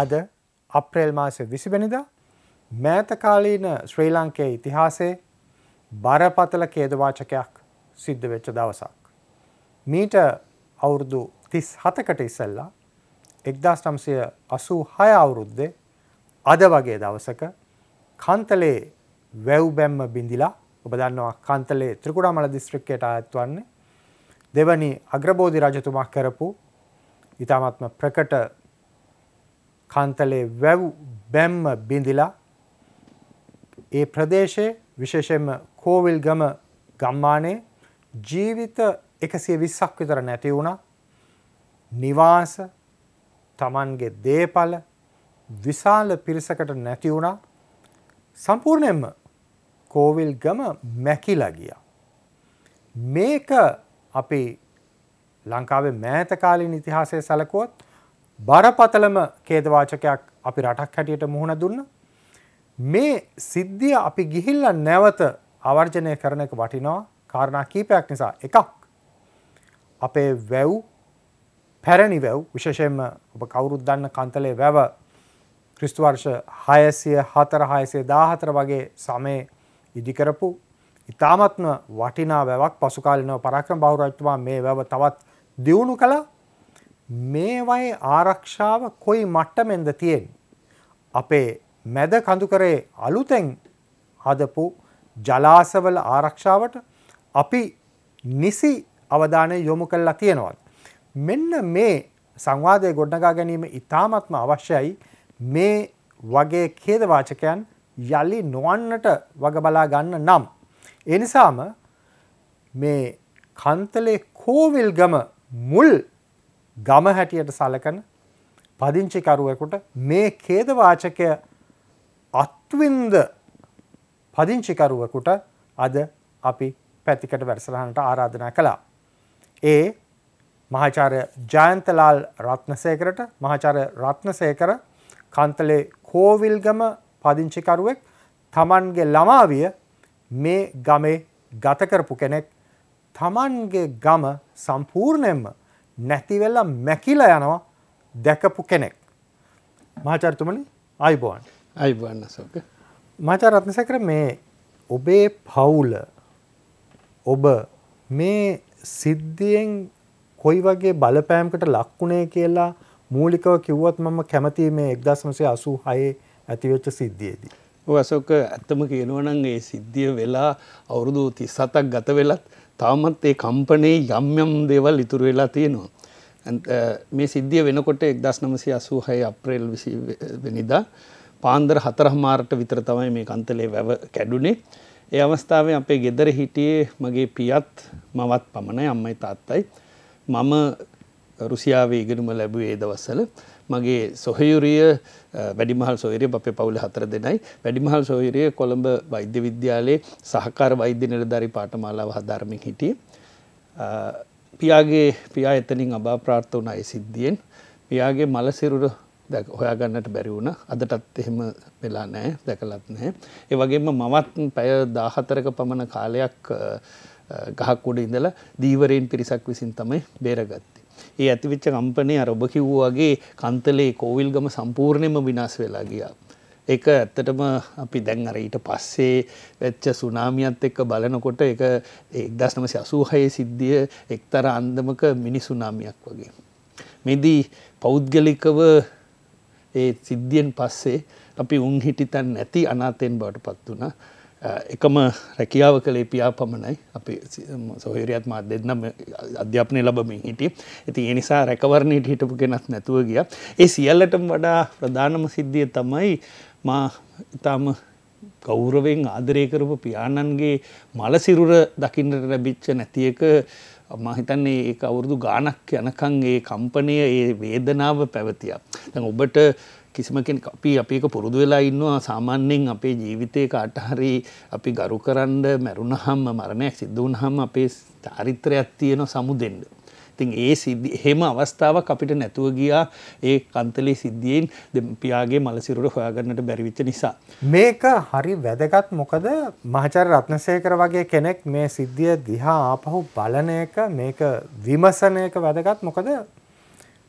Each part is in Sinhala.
අද අප්‍රේල් මාසය විසිවැනිදා මෑතකාලීන ශ්‍රී ලංකයේ ඉතිහාසේ බරපතල කේදවාචකයක් සිද්ධ වෙච්ච දවසක්. මීට අවුරුදු තිස් හතකට ඉසල්ලා එක්දස් නම්සය අසූ හය අවුරුද්දේ අද වගේ දවසක කන්තලේ වැව් බැම්ම බිඳිලා ඔබ දන්නවා කන්තලේ ත්‍රිකුඩා මල දිස්ත්‍රික්කයට අයත්වන්නේ දෙවනි අග්‍රබෝධි රජතුමා කරපු ඉතාමත්ම ප්‍රකට කන්තලේ වැව් බැම්ම බිඳිලා ඒ ප්‍රදේශයේ විශේෂයෙන්ම කෝවිල් ගම ගම්මානයේ ජීවිත එකසිය විස්සක් විතර නැති වුණා නිවාස තමන්ගේ දේපල විශාල පිරිසකට නැති වුණා සම්පූර්ණයෙන්ම කෝවිල් ගම මැකිලා ගියා. මේක අපි ලංකාවේ මෑතකාලින් ඉතිහාසය සැලකුවොත් බරපතලම කේදවාචකයක් අපි රටක් හැටියට මුහුණ දුන්න. මේ සිද්ධිය අපි ගිහිල්ල නැවත අවර්ජනය කරන එක වටිනවා කාරණා කීපයක් නිසා එකක් අපේ වැව් පැරණි වැව් විශෂයෙන්ම ඔබ කවුරුත් දන්න කන්තලේ වැව ක්‍රිස්තුවර්ෂ හයසිය හතර හයසේ දාහතර වගේ සමය ඉදිකරපු ඉතාමත්ම වටිනා වැවක් පසුකාලනව පරක්‍රම බෞරජතුමා මේ වැව තවත් දියුණු කළ මේවයි ආරක්ෂාව කොයි මට්ටමෙන්ද තියෙන්. අපේ මැද කඳුකරේ අලුතෙන් හදපු ජලාසවල ආරක්ෂාවට අපි නිසි අවධානය යොමු කල්ලා තියෙනවත්. මෙන්න මේ සංවාදය ගොඩනගා ගැනීම ඉතාමත්ම අවශ්‍යයි මේ වගේ කේදවාචකයන් යළි නොවන්නට වග බලා ගන්න නම්. එනිසාම මේ කන්තලේ කෝවිල්ගම මුල් ගම හැටියට සලකන පදිංචිකරුවෙකුට මේ කේදවාචකය අත්වින්ද පදිංචිකරුවකුට අද අපි පැතිකට වැරසලහනට ආරාධනා කළා. ඒ මහාචාරය ජයන්තලාල් රත්නසේකරට මහාචාරය රත්නසේකර කන්තලේ කෝවිල්ගම පදිංචිකරුවෙක් තමන්ගේ ළමාවිය මේ ගමේ ගතකරපු කෙනෙක් තමන්ගේ ගම සම්පූර්ණයෙන්ම නැතිවෙල්ලා මැකිලා යනවා දැකපු කෙනෙක් මාචර්තුමනි අයිබෝන් අයිබන්න සෝක මාචාරත්න සැකර මේ ඔබේ පවුල ඔබ මේ සිද්ධියෙන් කොයි වගේ බලපෑම්කට ලක්වුණේ කියලා මූලිකව කිව්වත් මම කැමති මේ එක්දස්මසේ අසූ හයේ ඇතිවෙච්ච සිද්ධියේදී. ඔ අසෝක ඇත්තම කියනවනන් ඒ සිද්ධිය වෙලා අවුරුදු තිස්සතක් ගත වෙලත් තාමත් ඒ කම්පනයේ යම් යම් දේවල් ඉතුරු වෙලා තියෙනවා. Uh, මේ සිද්ධිය වෙනකොට එක් දස් නමසි අසූහය අප්‍රේල් විසි වෙනිදා පාන්දර හතරහ මාරට විතර තමයි මේ කන්තලේ වැව කැඩුනේ. ඒ අවස්ථාවේ අපේ ගෙදර හිටියේ මගේ පියත් මවත් පමණයි අම්මයි තාත්තයි. මම රුසියාවේ ඉගෙනුම ලැබුවේ දවස්සල. මගේ සොහයුරිය වැඩිමහල් සොයරිය අපේ පවුල හතර දෙනයි වැඩිමහල් සොහිරිය කොළඹ වෛද්‍ය විද්‍යාලයේ සහකාර වෛද්‍ය නිලධරි පාටමාලාව හධර්මින් හිටිය පියාගේ පියා එතනින් අබා ප්‍රාර්ථ වන අයි සිද්ධියෙන් පියාගේ මලසිරුර දැක් හොයාගන්නට බැරි වුණ අදටත් එහෙම වෙලා නෑ දැකලත් නෑ. ඒ වගේම මවත් පැය දාහතරක පමණ කාලයක් ගහක්කුඩ ඉඳලා දීවරයෙන් පිරිසක් විසින් තමයි බේරගත්ත. ඒ ඇතිවිච්ච කම්පනය අරඔබ කිව්වාගේ කන්තලේ කෝවිල්ගම සම්පූර්ණයම විනාස් වෙලා ගියා. එක ඇත්තටම අපි දැන් අර ඊට පස්සේ වෙච්ච සුනාමියත් එක්ක බලනකොට එක එක්දස් නමසි අසූහයේ සිද්ධිය එක්තර අන්දමක මිනි සුනාමියක් වගේ. මෙදී පෞද්ගලිකව ඒ සිද්ධියෙන් පස්සේ අපි උන්හිටිතන් නැති අනාතෙන් බවට පත් වනා එකම රැකියාව කළේ පියා පමණයි අපි සොහිරයත් මාත් දෙන්නම අධ්‍යාපනය ලබමින් හිටිය ඇති එනිසා රැකවරණයට හිටපු කෙනත් නැතුව ගිය ඒ සියල්ලටම වඩා ප්‍රධානම සිද්ධිය තමයි මා ඉතාම ගෞරවෙන් ආදරය කරපු පියාණන්ගේ මලසිරුර දකින්නට ලැබිච්ච නැති එක මහිතන්නේ ඒ අවුරුදු ගානක් යනකං ඒ කම්පනය ඒ වේදනාව පැවතියක්. ඔබට කිසිම කෙනෙක් අපි අපි එක පුරුදු වෙලා ඉන්නවා සාමාන්‍යයෙන් අපේ ජීවිතේ කාට හරි අපි ගරු කරන්න මැරුණහම මරණයක් සිද්ධ වුණහම අපේ චාරිත්‍රයක් තියෙන සමුදෙන්න. ඉතින් ඒ සිද්ධි එහෙම අවස්ථාවක් අපිට නැතුව ගියා ඒ කන්තලේ සිද්ධියෙන් දෙම්පියාගේ මලසිරුර හොයාගන්නට බැරි වෙච්ච නිසා. මේක හරි වැදගත් මොකද මහාචාර්ය රත්නසේකර වගේ කෙනෙක් මේ සිද්ධිය දිහා ආපහු බලන එක මේක විමසන එක වැදගත් මොකද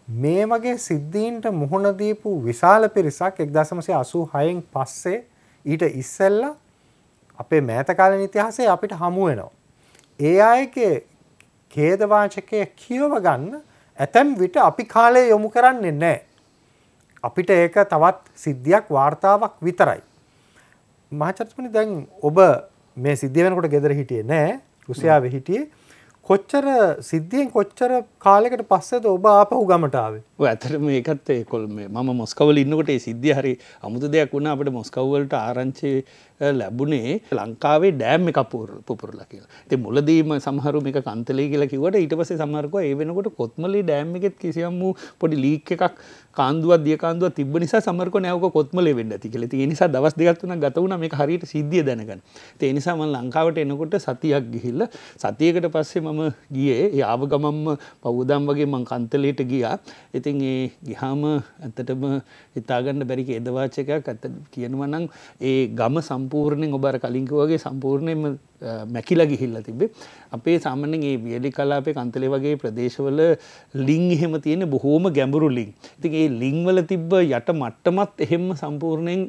මේ වගේ සිද්ධීන්ට මුහුණ දීපු විශාල පිරිසක් 1986න් පස්සේ ඊට ඉස්සෙල්ලා අපේ මෑත කාලේ ඉතිහාසයේ අපිට හමු වෙනවා. ඒ අයගේ ඛේදවාචකය කියව ගන්න ඇතැම් විට අපි කාලේ යොමු කරන්නේ නැහැ. අපිට ඒක තවත් සිද්ධියක් වාර්තාවක් විතරයි. මහාචාර්යතුමනි දැන් ඔබ මේ සිද්ධිය වෙනකොට ගෙදර හිටියේ නැහැ. රුසියාවේ හිටියේ. කොච්චර සිද්ධියෙන් කොච්චර කාලෙකට පස්සේද ඔබ ආපහු ගමට ආවේ ඇතර මේකත් කොල් මම මොස්කවල ඉන්නකොට සිද්ධිය හරි අමුතු දෙයක් වුණ අපට මොස්කව්වලට ආරංචි ලැබුණේ ලංකාවේ ඩෑම් එක පුපුරලා කියලා ති මුලදීම සහරු මේ කන්තලේ කියලා කිවට ඊට පස සමරක ඒ වෙනකොට කොත්මලි ඩෑම් එකෙත් කිසියම් වූ පොඩි ලීක් එකක් කාන්දුව දියකාන්දුව තිබ නිසා සමරක නෑක කොත්මලේ වෙන්න ඇති කියල නිසා දවස් දෙගත් වන ගතවුණ මේ හරියට සිද්ධිය දැනගන්න ඒ නිසාම ලංකාවට එනකොට සතියක් ගිහිල්ල සතියකට පස්සේ මම ගියේ ආව ගමම්ම පවුදම් වගේ මං කන්තලේට ගියා ඉති ඉතින් ඒ ගිහාම ඇත්තටම හිතාගන්න බැරික එදවාචකයක් ඇත කියනවනම් ඒ ගම සම්පූර්ණයෙන් ඔබර කලින්ක වගේ සම්පූර්ණයම මැකිලා ගිහිල්ල තිබේ අපේ සාමනෙන් ඒ වියලි කලාපේ කන්තලේ වගේ ප්‍රදේශවල ලිං එහෙම තියෙන බොහෝම ගැඹුරු ලිං ඉතින් ඒ ලිංවල තිබ්බ යට මට්ටමත් එහෙම සම්පූර්ණයෙන්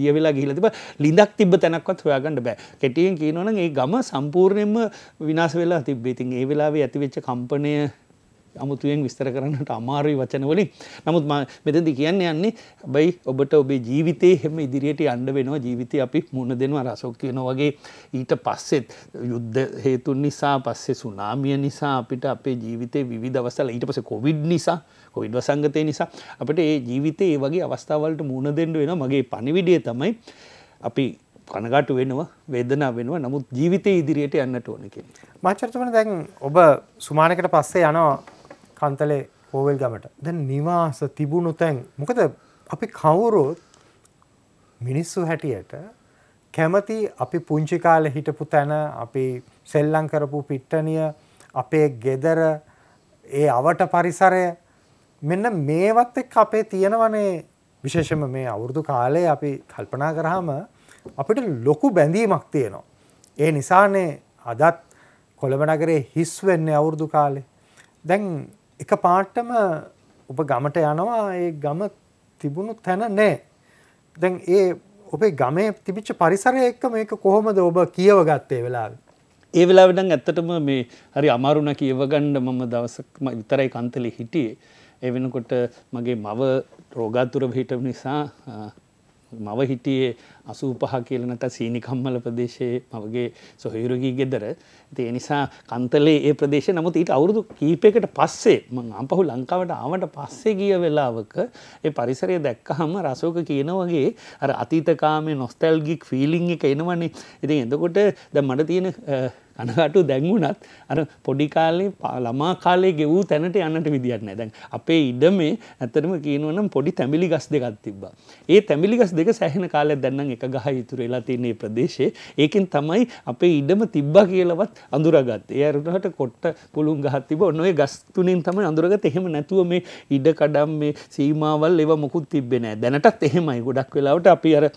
දියවෙලා ගිහිල තිබ ලිඳක් තිබ තැනක්වත් හොයාගන්න බෑ කෙටියෙන් කියනවනම් ඒ ගම සම්පූර්ණයෙන්ම විනාස වෙලා තිබේ ඉතින් ඒ වෙලාවේ ඇතිවෙච්ච කම්පනය අමුතුයෙන් විස්තර කරන්නට අමාරුයි වචනවලින් නමුත් මෙතදි කියන්න යන්නේ බයි ඔබට ඔබේ ජීවිතය හෙම ඉදිරියට අන්ඩ වෙනවා ජීවිතය අපි මුණ දෙනවා රසොක්කයන වගේ ඊට පස්සෙත් යුද්ධ හේතුන් නිසා පස්සේ සුනාමිය නිසා අපිට අපේ ජීවිතය විවිධවසල ඊට පස කොවිඩ් නිසා කොවිඩ්ව සංගතය නිසා අපට ඒ ජීවිතය ඒ වගේ අවස්ථාවලට මුණ දෙන්න වෙන මගේ පණිවිඩිය තමයි අපි කනගාටු වෙනවා වේදනා වෙනවා නමුත් ජීවිතය ඉදිරියට යන්නට ඕනකින්. මාචර්තමන දැන් ඔබ සුමානකට පස්සේ යනවා කන්තලේ පෝවල් ගමට දැන් නිවාස තිබුණු තැන් මොකද අපි කවුරුත් මිනිස්සු හැටියට කැමති අපි පුංචි කාලෙ හිටපු තැන අපි සෙල්ලං කරපු පිට්ටනිය අපේ ගෙදර ඒ අවට පරිසරය මෙන්න මේවත් එක් අපේ තියෙනවනේ විශේෂම මේ අවුරුදු කාලේ අපි කල්පනා කරහම අපිට ලොකු බැඳීමක් තියෙනවා. ඒ නිසානේ අදත් කොළඹනගරේ හිස් වෙන්නේ අවුරුදු කාලේ. දැන් එක පාට්ටම ඔබ ගමට යනවා ඒ ගම තිබුණු තැන නෑ. දැන් ඒ ඔබේ ගමේ තිබිච්ච පරිසරය එක්ක මේක කොහොමද ඔබ කියව ගත්තේ වෙලා. ඒ වෙලාවිඩන් ඇත්තටම මේ හරි අමාරුණ කියවගණ්ඩ මම දවසක් විතරයි කන්තලි හිටියේ. එවෙනකොට මගේ මව රෝගාතුර හිට නිසා මව හිටියේ අසූපහ කියලනට සීනිකම්මල ප්‍රදේශයේ මවගේ සොහිරුගී ගෙදර ඒ නිසා කන්තලේ ඒ ප්‍රදේශ නමුත් ඊට අවුරුදු කීපයකට පස්සේ මං අම්පහු ලංකාවට ආවට පස්සේ ගිය වෙලාවක ඒ පරිසරය දැක්කහම රසෝක කියන වගේ අර අතීතකාමේ නොස්තැල්ගික් ෆීලිං එක එනවන්නේ ඉතින් එතකොට දැන් මට තියෙන කනකටු දැන්වුනත් අර පොඩිකාලේ ළමා කාලේ ගෙවූ තැනට යන්නට විදින්න දැන් අපේ ඉඩමේ ඇතරම කියනවනම් පොඩි තැමිලි ගස් දෙකත් තිබ්බා ඒ තැමිලි ගස් දෙක සෑහෙන කාලයක් දැන්නම් එක ගහ ඉතුරු වෙලා තියන්නේ ප්‍රදේශයේ ඒකෙන් තමයි අපේ ඉඩම තිබ්බා කියලවත් අඳුරගත් ඒ අරුණට කොට්ට පුළුන් ගහක් තිබ ඔන්න ඔය ගස් තුනෙන් තමයි අඳුරගත එහෙම නැතුව මේ ඉඩ කඩම් මේ සීමාවල් ඒවා මොකුත් තිබ්බේ නැහැ දැනටත් එහෙමයි ගොඩක් වෙලාවට අපි අර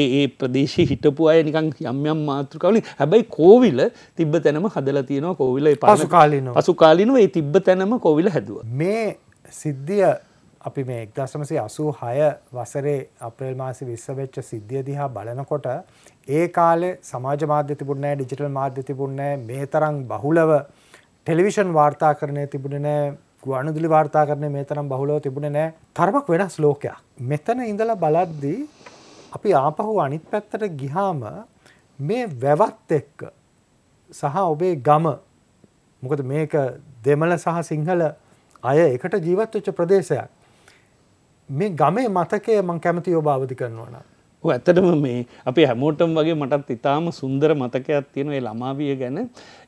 ඒ ඒ ප්‍රදේශයේ හිටපු අය නිකන් යම් යම් මාතෘකාවලින් හැබැයි කෝවිල තිබ තිබ්බ තැනම හදලා තියෙනවා කෝවිල ඒ පසු කාලීන පසු කාලීනව ඒ තිබ්බ තැනම කෝවිල හැදුවා. මේ සිද්ධිය අපි මේ 1986 වසරේ අප්‍රේල් මාසේ 20 වෙච්ච සිද්ධිය දිහා බලනකොට ඒ කාලේ සමාජ මාධ්‍ය තිබුණේ නැහැ, ඩිජිටල් මාධ්‍ය තිබුණේ නැහැ, මේ තරම් බහුලව ටෙලිවිෂන් වාර්තාකරණය තිබුණේ නැහැ, ගුවන්විදුලි වාර්තාකරණය මේ තරම් බහුලව තිබුණේ නැහැ. තරමක් වෙනස් ලෝකයක්. මෙතන ඉඳලා බලද්දී අපි ආපහු අනිත් පැත්තට ගිහාම මේ වැවත් එක්ක සහ ඔබේ ගම මොකද මේක දෙමළ සහ සිංහල අය එකට ජීවත්වෙච්ච ප්‍රදේශයක්. මේ ගමේ මතකය මං කැමති ඔබ අවධි කරනවන. ඇත්තටම මේ අපි හැමෝටම් වගේ මටත් ඉතාම සුන්දර මතකයක් තියෙන ඒ ළමාවිය ගැන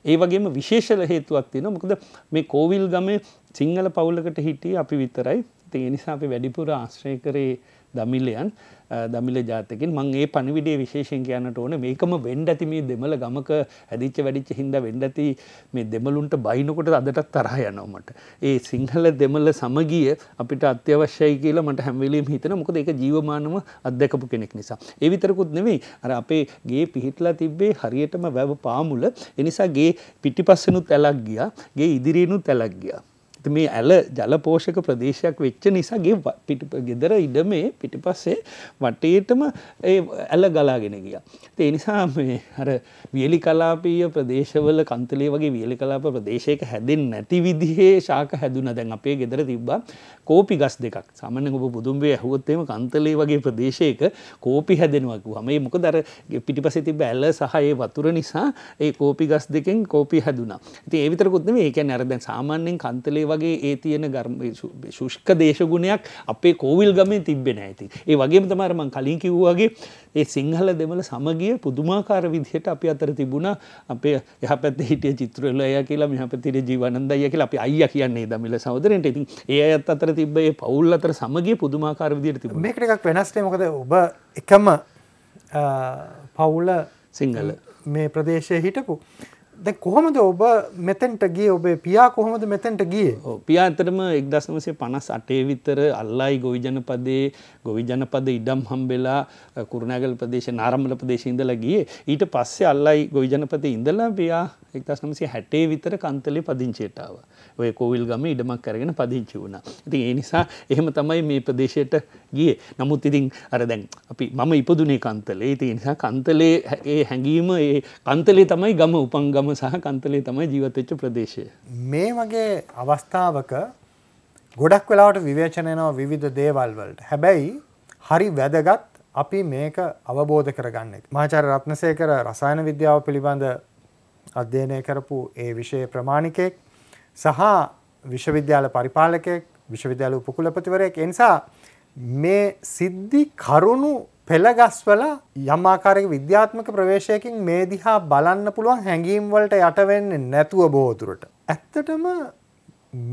ඒ වගේම විශේෂල හේතුවක් තියෙන මොකද මේ කෝවිල් ගමේ සිංහල පවුලකට හිටිය අපි විතරයි තිය නිසා අපි වැඩිපුර ආශ්‍රය කරේ දමිල්ලයන් දමිල ජාතකින් මං ඒ පණවිඩේ විශේෂෙන් කියන්නට ඕන මේකම වෙන්ඩ ඇති මේ දෙමළ ගමක ඇදිච්ච වැඩිච්ච හින්ද වෙන්ඩඇති මේ දෙමලුන්ට බයිනකොට අදටත් තරහ යනවමට. ඒ සිංහල දෙමළ සමගිය අපිට අත්‍යවශ්‍යයි කියලා මට හැමවිලීම හිතන මොකද එක ජීවමානම අත්දැකපු කෙනෙක් නිසා. එවිතරකුත් නෙවෙයි අර අපේ ගේ පිහිටලා තිබ්බේ හරියටම වැව පාමුල එනිසාගේ පිටිපස්සනුත් ඇලක් ගියා ගේ ඉදිරියනුත් ඇලක් ගියා. මේ ඇල ජලපෝෂක ප්‍රදේශයක් වෙච්ච නිසාගේ පිටි ගෙදර ඉඩ මේ පිටිපස්සේ වටේටම ඇල ගලාගෙන ගිය. ඒ නිසා හර වියලි කලාපීය ප්‍රදේශවල කන්තලේ වගේ වියලි කලාප ප්‍රදේශයක හැදෙන් නැති විදිහේ ශාක හැදුන දැන් අපේ ගෙදර තිබ්බා කෝපි ගස් දෙකක් සමන ඔබ බුදුම්බේ ඇහුවොත්තේම කන්තලේ වගේ ප්‍රදේශයක කෝපි හැදෙනවකු හමේ මොක දර පිටිපස තිබ ඇල සහයේ වතුර නිසා ඒ කෝපි ගස් දෙකෙන් කෝපි හැදුනා. ඉතින් ඒ විතරකුත් නෙමෙයි ඒ කියන්නේ අර දැන් සාමාන්‍යයෙන් කන්තලේ වගේ වගේ ඒ තියෙන ගර්ම ශුෂ්ක දේශගුණයක් අපේ කෝවිල් ගමෙන් තිබෙන ඇති. ඒ වගේම තමරමං කලින් කිව්වාගේ ඒ සිංහල දෙමළ සමගිය පුදුමාකාර විදිහට අපි අතර තිබුණ අපේ යහපැත්ත හිටිය චිත්‍රවල අය කියලා මෙහපැතිර ජීවනන්ද අය කියලා අපි අයියා කියන්නේ දමිළ සහෝදරයන්ට. ඉතින් ඒ අයත් අතර තිබ්බ ඒ පවුල් අතර සමගිය පුදුමාකාර විදිහට තිබුණා. මේකට එකක් වෙනස් නේ මොකද ඔබ එකම පවුල සිංහල මේ ප්‍රදේශයේ හිටපු දැ කොහොමද ඔබ මෙතැන්ට ගිය ඔබේ පියා කොහොමද මෙතැන්ට ගිය පියාතරම එක්දසමසේ පනස් අටේ විතර අල්ලායි ගොවිජනපදේ ගොවිජනපද ඉඩම් හම්බෙලා කුරුණෑගල ප්‍රදේශ නාරම්මල ප්‍රදේශ ඉඳලා ගිය ඊට පස්සේ අල්ලායි ගොවිජනපද ඉඳලා පියා එක්දශනමසේ හැටේ විතර කන්තලේ පදිංචේටාව ඔය කෝවිල් ගම ඉඩමක් කරගෙන පදිංචි වුණා ඉතින් ඒ නිසා එහෙම තමයි මේ ප්‍රදේශයට ගිය නමුත් ඉතින් අර දැන් අපි මම ඉපදුනේ කන්තලේ ඉතින් නිසා කන්තලේ ඒ හැඟීම ඒ කන්තලේ තමයි ගම උපංගම ගම සහ කන්තලේ තමයි ජීවතච්ච ප්‍රදේශය. මේ වගේ අවස්ථාවක ගොඩක් වෙලාට විවේචනයනවා විධ දේවල්වලට හැබැයි හරි වැදගත් අපි මේක අවබෝධ කරගන්නෙ. මාචාර රත්නසේකර රසායන විද්‍යාව පිළිබඳ අධ්‍යයනය කරපු ඒ විෂය ප්‍රමාණිකෙක් සහ විශ්වවිද්‍යාල පරිපාලකෙක් විශ්වවිද්‍යාල උපකුලපතිවරයෙක් එනිසා මේ සිද්ධි කරුණු පෙළගස්වල යමාකාරක විද්‍යාත්මක ප්‍රවේශයකින් මේ දිහා බලන්න පුළුවන් හැඟීම්වලට යටවෙන්නේ නැතුව බෝතුරට. ඇත්තටම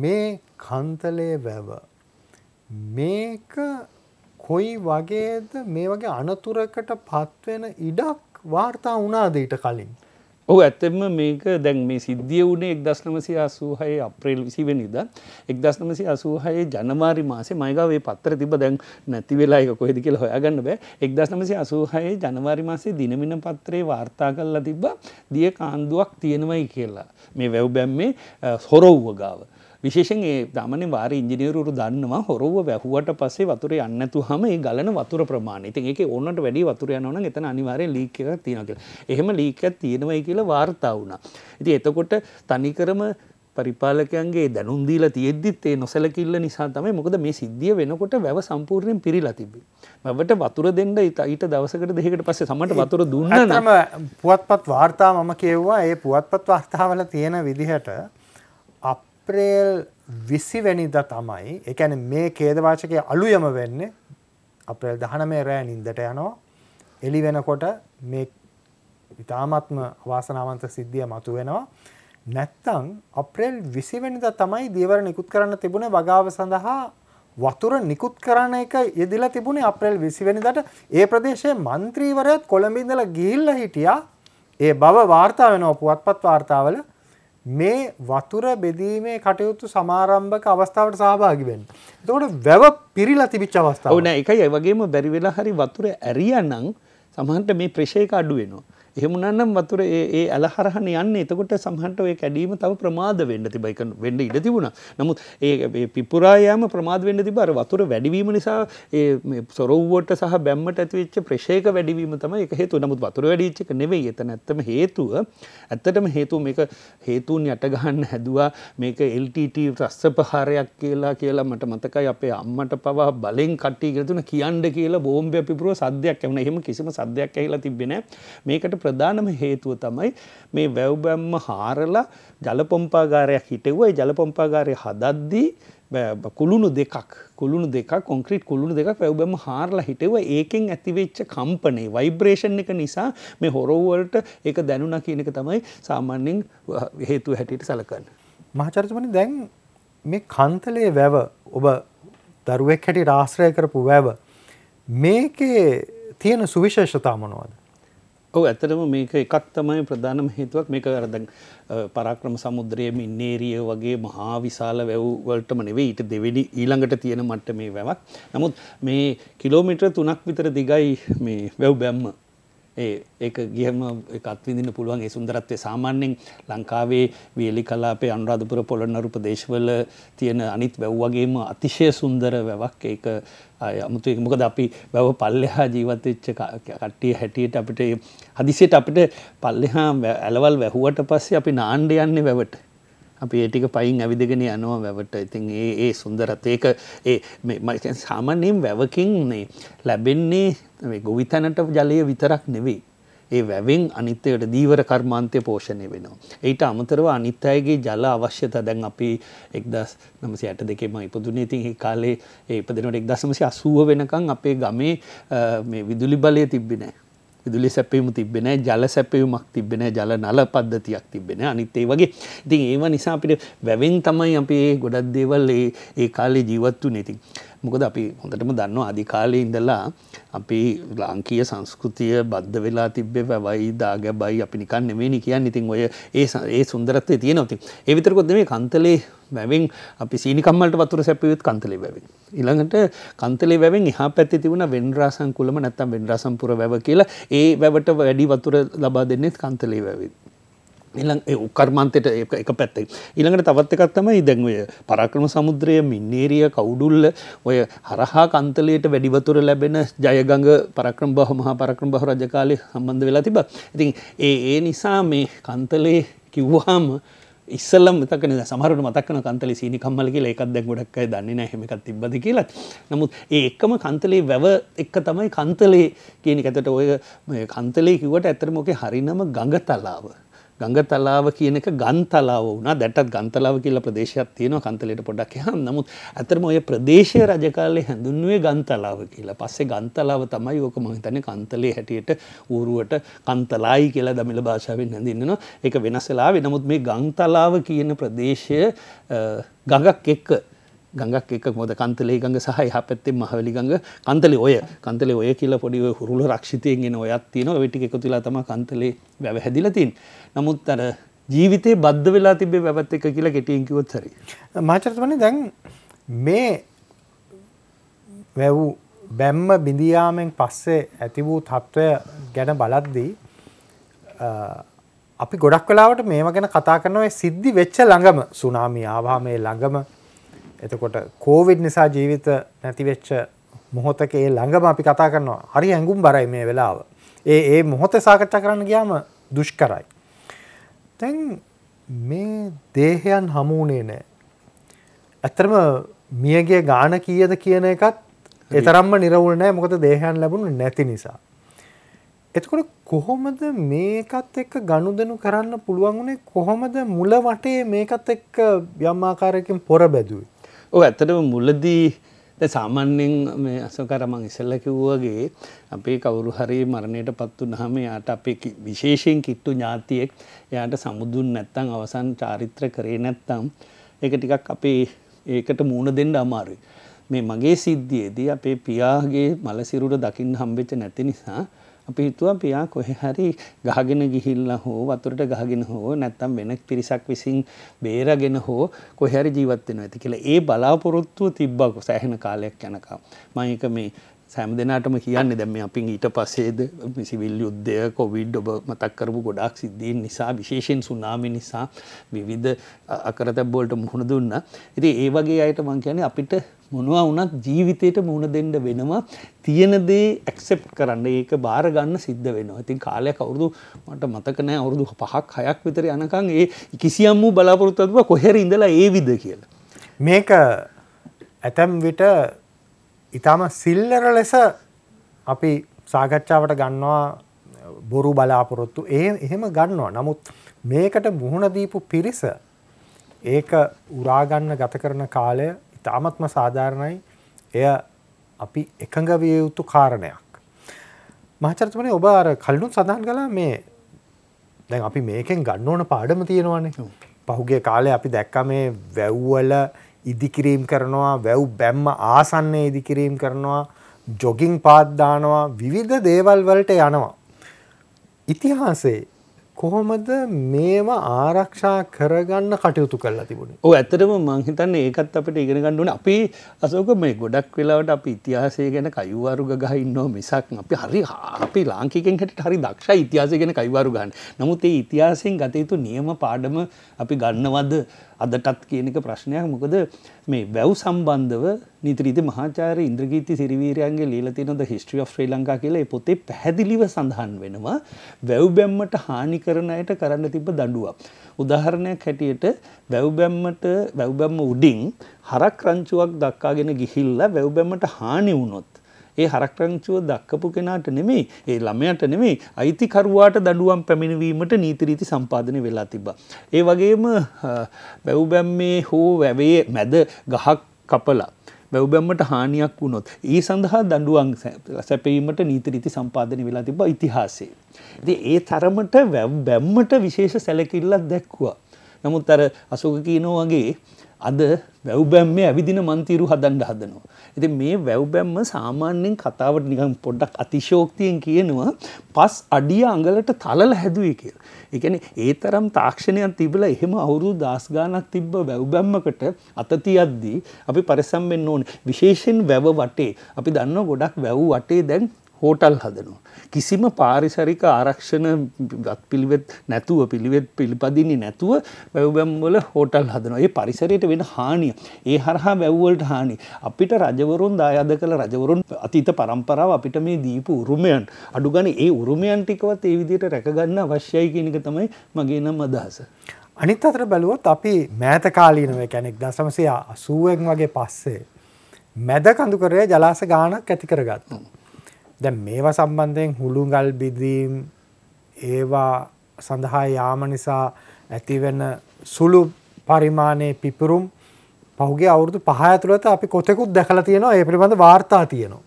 මේ කන්තලේ වැව. මේක කොයි වගේද මේ වගේ අනතුරකට පත්වෙන ඉඩක් වාර්තා වුණාද ඊට කලින්. ඔහු ඇත්තෙම මේක දැන් මේ සිද්ධිය වුණේ එක් දස්නමසි අසූහයේ අප්‍රේල් විසිවෙන ඉද එක් දස්නමසි අසූහයේ ජනමාරි මාසේ මයිගවේ පත්තර තිබ දැන් නැති වෙලායක කොහෙද කියලා හොයාගන්න බෑ එක් දස්නමසි අසූහයේ ජනවාරි මාසේ දිනමින පත්‍රයේ වාර්තා කල්ලා තිබ්බ දිය කාන්දුවක් තියෙනවයි කියලා මේ වැව්බැම්මේ හොරව්ව ගාව විශේෂෙන් ඒ දමන වාර ඉංජිනීරුරු දන්නවා හොරෝව වැැහුවට පසේ වතුර යන්නතු හම ගලන වතුර ප්‍රමාණ ඉතින් එක ඔන්නට වැඩි වතුරයනවන එතන අනිවාරය ලීකක් තියෙනකල එහෙම ලීකක් තියෙනවයි කියලා වාර්තා වුණා. ඉති එතකොට තනිකරම පරිපාලකයන්ගේ දැනුන්දීල තියෙද්දිත් ඒ නොසැලකිල්ල නිසා තමයි මොකද මේ සිද්ධිය වෙනකොට වැව සම්පූර්ණයෙන් පිරිලා තිබේ. වැවට වතුර දෙන්න ඊට දවසකට දෙකට පස්සේ සමට වතුර දුන්නම පුවත්පත් වාර්තා මම කියව්වා ඒ පුවත්පත් වාර්තාවල තියෙන විදිහට අප්‍රේල් විසිවැනිද තමයි එකැන මේ කේදවාචකය අලුයම වෙන්නේ අපේල් දහනමේ රෑ නින්දට යනෝ එලි වෙනකොට මේ ඉතාමත්ම වාසනාවන්ත සිද්ධිය මතු වෙනවා නැත්තං අප්‍රේල් විසිවැනිද තමයි දීවර නිකුත් කරන්න තිබුණ වගාව සඳහා වතුර නිකුත් කරන එක යෙදිලා තිබුණේ අප්‍රේල් විසිවැනිදට ඒ ප්‍රදේශයේ මන්ත්‍රීවරයත් කොළඹින්දල ගිහිල්ල හිටියා ඒ බව වාර්තා වෙනෝ පුවත්පත් වාර්තාවල මේ වතුර බෙදීමේ කටයුතු සමාරම්භක අවස්ථාවට සහභාගි වෙන්න. එතකොට වැව පිරිලා තිබිච්ච අවස්ථාව. ඔව් නෑ එකයි ඒ වගේම බැරි වෙලා හරි වතුර ඇරියා නම් සමහරට මේ ප්‍රෙෂර් එක අඩු වෙනවා. එහෙමනන්නම් වතුර ඒ ඇල හරහන යන්න එතකොට සමහන්ට ඔය කැඩීම තව ප්‍රමාද වෙන්න තිබයික වෙන්න ඉඩ තිබුණ නමුත් ඒ පිපුරායම ප්‍රමාද වෙන්න තිබර වතුර වැඩිවීම නිසා සොරව්වට සහ බැම්මට ඇතිවෙච්ච ප්‍රශේක වැඩිවීම තම එක හේතු නමුත් වතුර වැඩිච්චක නෙවෙයි එතන ඇත්තම හේතුව ඇත්තටම හේතුව මේක හේතුන් යටගහන්න හැදවා මේක එල්ටට රස්ස පහරයක් කියලා කියලා මට මතකයි අපේ අම්මට පවා බලෙන් කට්ටි ගතුන කියන්න කියලා බෝම්භය පිපුරුව සද්‍යයක් ඇවන එහෙම කිසිම සද්‍යයක් ඇහිලා තිබෙන මේකට ප්‍රධානම හේතුව තමයි මේ වැව්බැම්ම හාරලා ජලපොම්පාගාරයක් හිටෙවයි ජලපොම්පාගාරය හදද්දී කුළුණු දෙකක් කුළුණු දෙක කොන්ක්‍රීට් කුළුණු දෙකක් වැැව්බම හාරලා හිටව ඒකෙන් ඇතිවෙච්ච කම්පනේ වයිබ්‍රේෂණ එක නිසා මේ හොරෝවලට එක දැනුන කියනක තමයි සාමාන්‍යෙන් හේතු හැටියට සලකන්න. මහචරතුමනි දැන් මේ කන්තලේ වැව ඔබ දරුවෙක් හැටි රාශ්‍රය කරපු වැව මේකේ තියෙන සුවිශේෂතා මොනවද. ඔව ඇතරම මේක එකක් තමයි ප්‍රධානම හේතුවක් මේක අරද පරාක්‍රම සමුද්‍රයම ඉන්නේරිය වගේ මහා විශාල වැව්වලටම නෙවේ ඊට දෙවෙනි ඊළඟට තියෙන මට්ට මේ වැවක් නමුත් මේ කිලෝමිට්‍ර තුනක් විතර දිගයි මේ වැව් බැම්ම ඒ ගියම අත්විඳන්න පුළුවන් ඒ සුන්දරත්වය සාමාන්‍යෙන් ලංකාවේ වියලි කලාපේ අනුරාධපුර පොළොන්නරු ප්‍රදේශවල තියෙන අනිත් වැැව්වගේම අතිශය සුන්දර වැවක් ඒක අමුතු මොකද අපි වැව පල්ලෙහා ජීවතච්ච කට්ටිය හැටියට අපිට හදිසියට අපිට පල්ලෙහා ඇලවල් වැැහුවට පස්සේ අපි නාණ්ඩ යන්නේ වැවට අපි ඒටික පයින් ඇවිදගෙන යනවා වැවට ඉතින් ඒ ඒ සුන්දරත් ඒක ඒ සාමනයෙන් වැවකින්නේ ලැබෙන්නේ ගොවිතැනට ජලය විතරක් නෙවෙයි ඒ වැවෙන් අනිත්‍යයට දීවර කර්මාන්තය පෝෂණය වෙනවා. ඊට අමතරව අනිත් අයගේ ජල අවශ්‍යතා දැන් අපි 1962 මම ඉපදුනේ. ඉතින් ඒ කාලේ ඒ ඉපදෙනකොට 1980 වෙනකන් අපේ ගමේ මේ විදුලි බලය තිබ්බේ නැහැ. විදුලි සැපීම තිබෙන ජල සැපවීමක් තිබෙන ජල නල පද්ධතියක් තිබෙන අනිත් ඒ වගේ ඉතින් ඒවා නිසා අපිට වැවෙන් තමයි අපි ගොඩක් දේවල් ඒ කාලේ ජීවත්තු නැතින්. මොකද අපි හොඳටම දන්නවා අධිකාලය ඉඳලා අපි ලාංකීය සංස්කෘතිය බද්ධ වෙලා තිබ්බේ වැවයි දාගැබයි අපි නිකන් නෙමෙයිනි කියන්නේ ඉතින් ඔය ඒ ඒ සුන්දරත්වය තියෙනවා ඉතින් ඒ විතරකොත් නෙමෙයි කන්තලේ වැවෙන් අපි සීනිකම්මලට වතුර සැපියුත් කන්තලේ වැවෙන් ඊළඟට කන්තලේ වැවෙන් එහා පැත්තේ තිබුණ වෙන්රාසං කුලම නැත්තම් වෙන්රාසම්පුර වැව කියලා ඒ වැවට වැඩි වතුර ලබා දෙන්නේ කන්තලේ වැවෙන් උකර්මන්තයට එක පැත්තෙක්. ඉළඟට තවත් එකක් තමයි දැන්වය පරාක්‍රම සමුද්‍රය මින්නේරිය කවුඩුල්ල ඔය හරහා කන්තලයට වැඩිවතුර ලැබෙන ජයගඟ පරක්‍රම බහ මහා පරක්‍රම බහ රජකාලය සම්බන්ධ වෙලා තිබ. ඉතින් ඒ ඒ නිසා මේ කන්තලේ කිව්වාම ඉස්සල්ලම් තකන සමහරට මතක්කන කන්තල සීනි කම්මල කියලා එකක් දැන් ගොඩක් අය දන්නේ නැහැ මේකක් තිබ්බද කියලා. නමුත් ඒ එකම කන්තලේ වැව එක තමයි කන්තලේ කියන එකට ඔය කන්තලේ කිව්වට ඇත්තටම ඔකේ හරිනම ගඟ තලාව. ගඟතලාව කියන එක ගන්තලාව වුණා දැටත් ගන්තලාව කියලා ප්‍රදේශයක් තියෙනවා කන්තලයට පොඩක් එහා නමුත් ඇත්තටම ඔය ප්‍රදේශය රජ කාලේ හැඳුන්වුවේ ගන්තලාව කියලා. පස්සේ ගන්තලාව තමයි ඕක මම හිතන්නේ කන්තලේ හැටියට ඌරුවට කන්තලායි කියලා දමිළ භාෂාවෙන් හැඳින්වෙනවා. ඒක වෙනස් වෙලා නමුත් මේ ගන්තලාව කියන ප්‍රදේශය ගඟක් එක්ක ගඟක් එක මොද කන්තලේ ගඟ සහ එහා පැත්තේ මහවැලි ගඟ කන්තලේ ඔය කන්තලේ ඔය කියලා පොඩි ඔය හුරුල රක්ෂිතයෙන් එන ඔයත් තියෙනවා ඔය ටික එකතු වෙලා තමයි කන්තලේ වැව හැදිලා තියෙන්නේ නමුත් අර ජීවිතේ බද්ධ වෙලා තිබ්බේ වැවත් එක කියලා කෙටියෙන් කිව්වොත් හරි මාචර්තමනේ දැන් මේ වැව් බැම්ම බිඳියාමෙන් පස්සේ ඇති වූ తত্ত্বය ගැන බලද්දී අපි ගොඩක් වෙලාවට මේව ගැන කතා කරනවා සිද්ධි වෙච්ච ළඟම සුනාමි ආවා මේ ළඟම එතකොට කෝවිඩ් නිසා ජීවිත නැතිවෙච්ච මොහොතක ඒ ළඟම අපි කතා කරනවා හරි ඇඟුම් බරයි මේ වෙලාව. ඒ ඒ මොහොත සාකච්ඡා කරන්න ගියාම දුෂ්කරයි. තැන් මේ දේහයන් හමුුණේ නෑ. ඇත්තරම මියගේ ගාන කියද කියන එකත් එතරම්ම නිරවුල් නෑ මොකද දේහයන් ලැබුණු නැති නිසා. එතකොට කොහොමද මේකත් එක්ක ගණුදනු කරන්න පුළුවන් වුණේ කොහොමද මුල වටේ මේකත් එක්ක යම් ආකාරයකින් පොර බැදුවේ. ඔ ඇත්තටම මුලදී සාමාන්‍යෙන් මේ අසකරමං ඉසල්ල කිව්වගේ අපේ කවුරු හරි මරණයට පත්තු නහම යාට අපේ විශේෂයෙන් කිට්ටු ඥාතියෙක් එයාට සමුදුන් නැත්තං අවසන් චාරිත්‍ර කරේ නැත්තම් එක ටිකක් අපේ ඒකට මූුණ දෙන්න අමාරුයි. මේ මගේ සිද්ධියේදී අපේ පියාගේ මලසිරුට දකිින් හම්බෙච්ච නැති නිසා අපි හිතුවා පියා කොහෙ හරි ගහගෙන ගිහිල්ලා හෝ වතුරට ගහගෙන හෝ නැත්තම් වෙන පිරිසක් විසින් බේරගෙන හෝ කොහෙ හරි ජීවත් වෙනවා ඇති කියලා ඒ බලාපොරොත්තුව තිබ්බා සෑහෙන කාලයක් යනකම් මම ඒක මේ සෑම දෙනාටම කියන්නේ දැම අපින් ඊට පස්සේද සිවිල් යුද්ධය කොවිඩ් ඔබ මතක්කරපු ගොඩක් සිද්ධීන් නිසා විශේෂෙන් සුනාමි නිසා විවිධ අකරතැබ්බෝලට මුහුණ දුන්න. ඉති ඒ වගේ අයට මං කියන්නේ අපිට මොනවා වුණත් ජීවිතයට මුණ දෙන්න වෙනවා තියෙන දේ ඇක්සෙප් කරන්න ඒක බාරගන්න සිද්ධ වෙනවා. ඉතින් කාලයක් අවුරුදු මට මතක නෑ අවුරුදු 5ක් 6ක් විතර යනකම් ඒ කිසියම් වූ බලාපොරොත්තු අතුව කොහෙර ඉඳලා ඒවිද කියලා. මේක ඇතැම් විට ඊටම සිල්ලර ලෙස අපි සාකච්ඡාවට ගන්නවා බොරු බලාපොරොත්තු ඒ එහෙම ගන්නවා. නමුත් මේකට මුහුණ දීපු පිරිස ඒක උරාගන්න ගත කරන කාලය ඉතාමත්ම සාධාරණයි එය අපි එකඟ විය යුතු කාරණයක්. මහචරතමන ඔබ අර කල්නුත් සඳහන් කලා මේ දැන් අපි මේකෙන් ගන්න ඕන පාඩම තියෙනවානේ පහුගේ කාලය අපි දැක්ක මේ වැව්වල ඉදිකිරීම් කරනවා වැව් බැම්ම ආසන්නේ ඉදිකිරීම් කරනවා ජොගින් පාත්දානවා විවිධ දේවල් වලට යනවා. ඉතිහාසේ කොහොමද මේවා ආරක්ෂා කරගන්න කටයුතු කරලා තිබුණේ ඕ ඇතරම මංහිතන්න ඒකත් අපට ඉගෙන ගණ්ඩුවන අපි අසෝක මේ ගොඩක් වෙලාවට අපි ඉතිහාසය ගැන කයිවාරු ගහින්නවා මිසක් අපි හරි අපි ලාංකිකෙන් හැට හරි දක්ෂ ඉතිහාසය ගැන කයිවාරු ගන්න නමුත් ඒ ඉතිහාසයෙන් ගතයුතු නියම පාඩම අපි ගන්නවද අදටත් කියනක ප්‍රශ්නයක් මොකද මේ වැව් සම්බන්ධව නිතරිත මහාචාර ඉන්ද්‍රගීති සිරිවීරයන්ගේ ලීලතිනොද හිස්ට්‍රිය of ශ්‍රී ලංකා කියලා පොතේ පැහැදිලිව සඳහන් වෙනවා වැව්බැම්මට හානි කරනයට කරන්න තිබ දඩුවක්. උදාහරණයක් හැටියට වැව්බැම්මට වැව්බැම්ම උඩින් හරක් රංචුවක් දක්කාගෙන ගිහිල්ලා වැව්බැම්මට හානි වුණොත්. ඒ හරක්රංචුව දක්කපු කෙනාට නෙමේ ඒ ළමයට නෙමේ අයිතිකරුවාට දඩුවම් පැමිණවීමට නීතිරීති සම්පාධනය වෙලා තිබා. ඒ වගේම බැව්බැම්මේ හෝ වැවේ මැද ගහක් කපලා වැැවබැම්මට හානියක් වුණොත් ඒ සඳහා දඩුවන් සැපීමට නීතිරීති සම්පාධන වෙලා තිබ ඉතිහාසේ. ති ඒ තරමට වැැබැම්මට විශේෂ සැලකිල්ලක් දැක්වා. නමුත් අර අසුග කියනෝ වගේ අද වැව්බැම්මේ ඇවිදින මන්තීරු හදන්ඩ හදනවා. ඇති මේ වැව්බැම්ම සාමාන්‍යෙන් කතාවට නිකම් පොඩ්ඩක් අතිශෝක්තියෙන් කියනවා පස් අඩිය අඟලට තලල හැදුවයි කියල්. එකන ඒ තරම් තාක්ෂණයක් තිබල එහෙම අවුරු දස්ගානක් තිබ්බ වැව්බැම්මකට අතතියද්දී අපි පරිසම්වෙන්න ඕන විශේෂෙන් වැව වටේ අපි දන්න ගොඩක් වැව් වටේ දැන් හෝටල් හදනවා. කිසිම පාරිසරික ආරක්ෂණ පිළිවෙත් නැතුව පිළිවෙත් පිළිපදින්නේ නැතුව වැැව්බැම්වල හෝටල් හදනවා ඒ පරිසරයට වෙන හානිය ඒ හරහා වැැව්වලට හානි අපිට රජවරුන් දායාද කළ රජවරුන් අතීත පරම්පරාව අපිට මේ දීපු උරුමයන් අඩුගන ඒ උරුමයන් ටිකවත් ඒ විදියට රැකගන්න අවශ්‍යයි කියනක තමයි මගේ නම් අදහස. අනිත් අතර බැලුවොත් අපි මෑත කාලීනව කැනෙක් දසමසයා අසුවෙන් වගේ පස්සේ. මැද කඳුකරය ජලාස ගානක් ඇති කරගත්තු. දැ මේව සම්බන්ධයෙන් හුළුගල් බිදීම් ඒවා සඳහා යාම නිසා ඇතිවෙන සුළු පරිමාණයේ පිපුරුම් පහුගේ අවුරුදු පහඇතුළත අපි කොතෙකුත් දැකලා තියෙනවා ඒ පිළිබඳ වාර්තා තියෙනවා.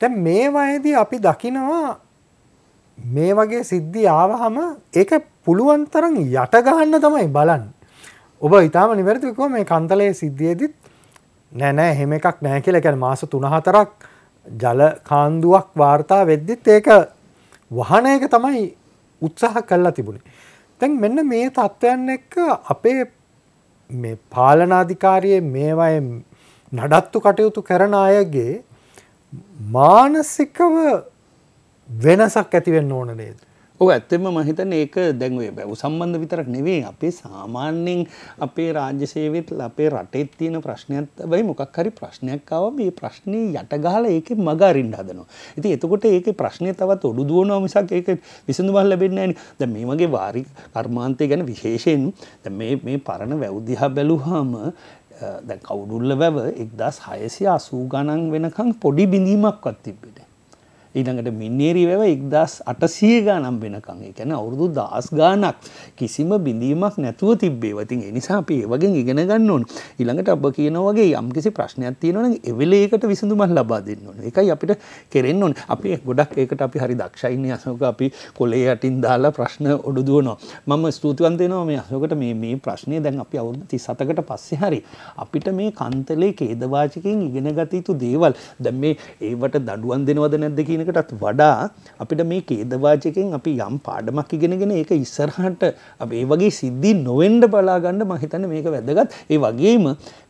තැ මේ වයදී අපි දකිනවා මේ වගේ සිද්ධි ආවහම ඒක පුළුවන් තරන් යටගහන්න තමයි බලන්. ඔබ ඉතාම නිවැරදිකෝ මේ කන්තලයේ සිද්ධියදිත් නැනෑ හෙම එකක් නෑ කියලකැන මාස තුනහතරක් ජල කාන්දුවක් වාර්තා වෙද්දිත් ඒක වහන එක තමයි උත්සාහ කල්ලා තිබුණේ. තැන් මෙන්න මේ තත්ත්වයන් එක්ක අපේ මේ පාලනාධිකාරයේ මේවය නඩත්තු කටයුතු කරන අයගේ මානසිකව වෙනසක් ඇතිවෙන්න ඕන නේද. ඕක ඇත්තෙම මහිතන ඒක දැන්වේ බැව සම්බන්ධ විතරක් නෙවේ අපේ සාමාන්‍යෙන් අපේ රාජ්‍යසේවිත් අපේ රටේත් තියෙන ප්‍රශ්නයක් බයි මොකක් හරි ප්‍රශ්නයක්කාව මේ ප්‍රශ්නය යටගාල ඒක මග රින්ඩ හදනවා ඇති එතකොට ඒක ප්‍රශ්නය තවත් ඔඩු දුවනවා මිසක් ඒක විසඳුවල් ලැබෙන්නේ නෑන ද මේ වගේ වාරි කර්මාන්තය ගැන විශේෂයෙන් මේ පරණ වැෞද්‍යහා බැලුහාම දැ කවුඩුල්ල වැව එක්දස් හයසි අසූ ගණන් වෙනකං පොඩි බිඳීමක්වත් තිබෙන ඊළඟට මින්නේරී වැව එක්දස් අටසිය ගානම් වෙනකං එකැන අවුරුදු දස් ගානක් කිසිම බිඳීමක් නැතුව තිබේ වතින් එනිසා අපේ වගෙන් ඉගෙන ගන්න ඕන් ඊළඟට ඔබ කියන වගේ යම්කිසි ප්‍රශ්නයක් තියෙනවන එවලේකට විසඳුමක් ලබා දෙන්න ඕන එකයි අපිට කෙරෙන්න ඕන අපි ගොඩක් ඒකට අපි හරි දක්ෂයින්නේ අසෝක අපි කොලේ යටින් දාලා ප්‍රශ්න ඔඩුදුවනවා මම ස්තුතිවන්තයනවා මේ අසෝකට මේ මේ ප්‍රශ්නය දැන් අපි අවුරුදු ති සතකට පස්සේ හරි අපිට මේ කන්තලේ කේදවාචකින් ඉගෙන ගත යුතු දේවල් දැම් මේ ඒවට දඩුවන් දෙනවද නැද්දකින කියනකටත් වඩා අපිට මේ කේදවාචකෙන් අපි යම් පාඩමක් ඉගෙනගෙන ඒක ඉස්සරහට ඒ වගේ සිද්ධි නොවෙන්ඩ බලාගන්න මහිතන මේක වැදගත් ඒ වගේම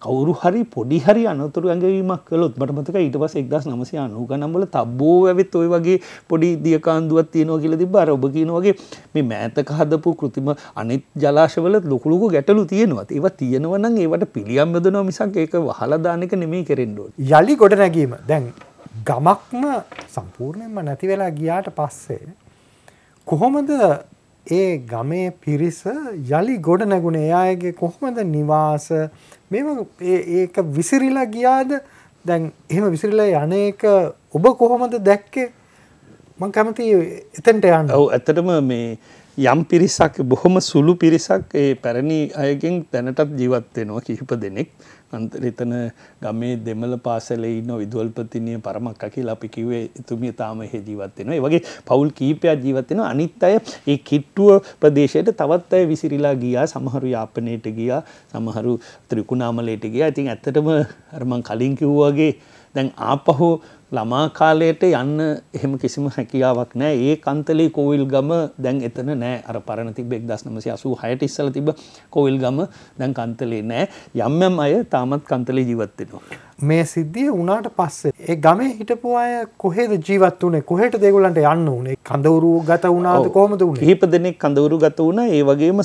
කවුරු හරි පොඩි හරි අනතුරු ඇඟවීමක් කළොත් මටමතක ඊට පස් එක්දස් නමසය අනුක නම්බල තබ්බෝ ඇවිත් ඔය වගේ පොඩි දියකාන්දුවත් තියෙනවා කියල තිබ අර ඔබ කියනවගේ මේ මෑතක හදපු කෘතිම අනිත් ජලාශවල ලොකුළුකු ගැටලු තියෙනවත් ඒව තියෙනවනම් ඒවට පිළියම් යොදනවා මිසක් ඒක වහලදානක නෙමේ කෙරෙන්ඩෝ යළි ගොඩ නැගීම දැන් ගමක්ම සම්පූර්ණයෙන්ම නැති වෙලා ගියාට පස්සේ කොහොමද ඒ ගමේ පිරිස යළි ගොඩ නැගුණේ එයාගේ කොහොමද නිවාස මෙම ඒක විසිරිලා ගියාද දැන් එහෙම විසිරිලා යන එක ඔබ කොහොමද දැක්කේ මං කැමති එතන්ට යන්න ඔව් ඇත්තටම මේ යම් පිරිසක් බොහොම සුළු පිරිසක් ඒ පැරණි අයගෙන් දැනටත් ජීවත් වෙනවා කිහිප දෙනෙක් අන්තර එතන ගමේ දෙමළ පාසලේ ඉන්න විදුවල්පතිනිය පරමක්ක කියලා අපි කිව්වේ එතුමිය තාම එහෙ ජීවත් වෙනවා. ඒ වගේ පවුල් කීපයක් ජීවත් වෙනවා. අනිත් අය ඒ කිට්ටුව ප්‍රදේශයට තවත් අය විසිරිලා ගියා. සමහරු යාපනයට ගියා. සමහරු ත්‍රිකුණාමලයට ගියා. ඉතින් ඇත්තටම අර මං කලින් කිව්වා වගේ දැන් ආපහු ළමා කාලයට යන්න එහෙම කිසිම හැකියාවක් නෑ ඒ කන්තලේ කෝවිල් ගම දැන් එතන නෑ අර පරණ තිබ එක් දස් නමසි අසූ හයට ඉස්සල තිබ කෝවිල් ගම දැන් කන්තලේ නෑ යම්යම් අය තාමත් කන්තලේ ජීවත්වෙනවා. මේ සිද්ධිය වුණාට පස්සේ ඒ ගමේ හිටපු අය කොහෙද ජීවත් වුණේ කොහෙට දෙගොල්ලන්ට යන්න උනේ කඳවුරු ගත වුණාද කොහොමද උනේ කිහිප දෙනෙක් කඳවුරු ගත වුණා ඒ වගේම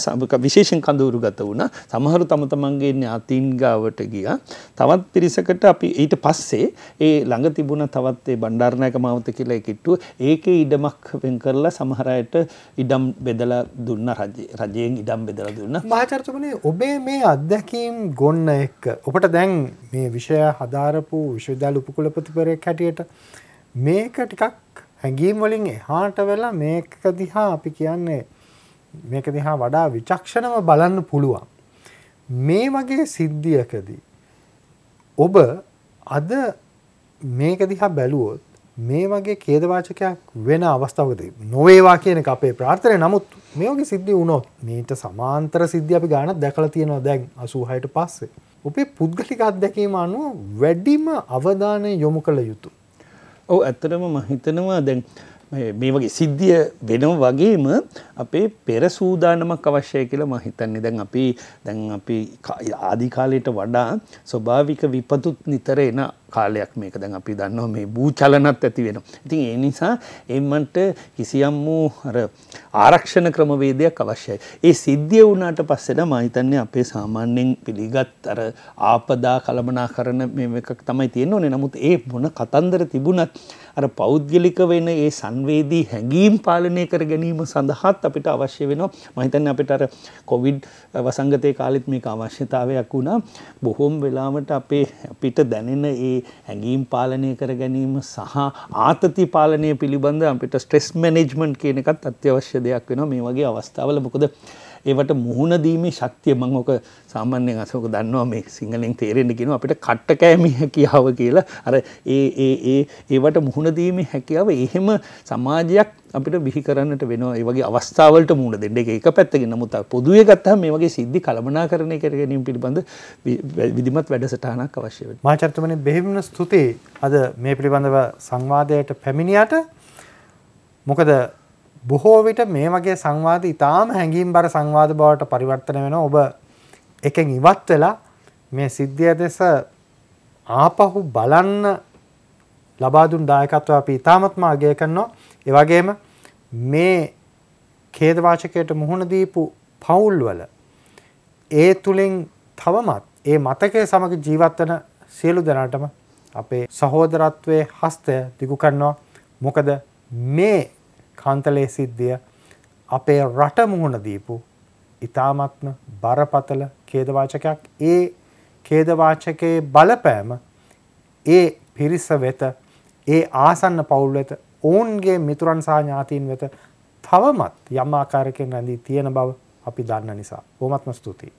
විශේෂයෙන් කඳවුරු ගත වුණා සමහරු තම තමන්ගේ ඥාතීන් ගාවට ගියා තවත් පිරිසකට අපි ඊට පස්සේ ඒ ළඟ තිබුණ තවත් ඒ බණ්ඩාරනායක මාවත කියලා කිට්ටුව ඒකේ ඉඩමක් වෙන් කරලා සමහර අයට ඉඩම් බෙදලා දුන්න රජයෙන් ඉඩම් බෙදලා දුන්න මහාචාර්යතුමනි ඔබේ මේ අත්දැකීම් ගොන්න එක්ක ඔබට දැන් මේ විෂය හදාරපු විශ්වවිද්‍යාල උපකුලපතිවරයෙක් හැටියට මේක ටිකක් හැඟීම් වලින් එහාට වෙලා මේක දිහා අපි කියන්නේ මේක දිහා වඩා විචක්ෂණව බලන්න පුළුවන්. මේ වගේ සිද්ධියකදී ඔබ අද මේක දිහා බැලුවොත් මේ වගේ කේදවාචකයක් වෙන අවස්ථාවකද නොවේවා කියන අපේ ප්‍රාර්ථනය නමුත් මේ වගේ සිද්ධි වුණොත් මේට සමාන්තර සිද්ධි අපි ගානත් දැකලා තියෙනවා දැන් අසූහයට පස්සේ ඔබේ පුද්ගලික අත්දැකීම අනුව වැඩිම අවධානය යොමු කළ යුතු. ඔව් ඇත්තටම මම හිතනවා දැන් මේ වගේ සිද්ධිය වෙනව වගේම අපේ පෙර සූදානමක් අවශ්‍යය කියලා මම හිතන්නේ දැන් අපි දැන් අපි ආදි කාලයට වඩා ස්වභාවික විපතුත් නිතර එන කාලයක් මේක දැන් අපි දන්නවා මේ භූචලනත් ඇති වෙනවා. ඉතින් ඒ නිසා එම්මන්ට කිසියම් වූ අර ආරක්ෂණ ක්‍රමවේදයක් අවශ්‍යයි. ඒ සිද්ධිය වුණාට පස්සේ නම් මම හිතන්නේ අපේ සාමාන්‍යයෙන් පිළිගත් අර ආපදා කළමනාකරන මේ එකක් තමයි තියෙන්නේ. නමුත් ඒ මොන කතන්දර තිබුණත් අර පෞද්ගලික වෙන ඒ සංවේදී හැඟීම් පාලනය කර ගැනීම සඳහාත් අපිට අවශ්‍ය වෙනවා මහිතන් අපිට අර කොවිඩ් වසංගතය කාලෙත් මේක අවශ්‍යතාවයක් වුණා බොහොම් වෙලාවට අපේ අපිට දැනෙන ඒ හැඟීම් පාලනය කර ගැනීම සහ ආතති පාලනය පිළිබඳ අපිට ස්ට්‍රෙස් මැනෙජ්මන්ට් කියන එකත් අත්‍යවශ්‍ය දෙයක් වෙනවා මේ වගේ අවස්ථාවල මොකද ඒවට මුහුණ දීමේ ශක්තිය මං ඕක සාමාන්‍යයෙන් අසෝක දන්නවා මේ සිංහලෙන් තේරෙන්න කියනවා අපිට කට්ට කෑමේ හැකියාව කියලා අර ඒ ඒ ඒ ඒවට මුහුණ දීමේ හැකියාව එහෙම සමාජයක් අපිට බිහි කරන්නට වෙනවා ඒ වගේ අවස්ථාවලට මුහුණ දෙන්න. ඒක එක පැත්තකින් නමුත් පොදුවේ ගත්තහම මේ වගේ සිද්ධි කළමනාකරණය කර ගැනීම පිළිබඳ විධිමත් වැඩසටහනක් අවශ්‍ය වෙනවා. මහාචාර්යතුමනි බෙහෙවින් ස්තුති අද මේ පිළිබඳව සංවාදයට පැමිණියට මොකද බොහෝ විට මේ වගේ සංවාද ඉතාම හැඟීම් බර සංවාද බවට පරිවර්තන වෙන ඔබ එකෙන් ඉවත් වෙලා මේ සිද්ධිය දෙස ආපහු බලන්න ලබාදුන් දායකත්ව අපි ඉතාමත්ම අගය කරනවා එවගේම මේ කේදවාචකයට මුහුණ දීපු පවුල්වල ඒ තුළින් තවමත් ඒ මතකය සමග ජීවත්වන සියලු දෙනාටම අපේ සහෝදරත්වයේ හස්තය දිගු කරනවා මොකද මේ කාන්තලේ සිද්ධිය අපේ රට මුහුණ දීපු ඉතාමත්ම බරපතල කේදවාචකයක් ඒ කේදවාචකයේ බලපෑම ඒ පිරිස වෙත ඒ ආසන්න පවුල් වෙත ඔවුන්ගේ මිතුරන් සහ ඥාතීන් වෙත තවමත් යම් ආකාරයකින් රැඳී තියෙන බව අපි දන්න නිසා බොහොමත්ම ස්තුතියි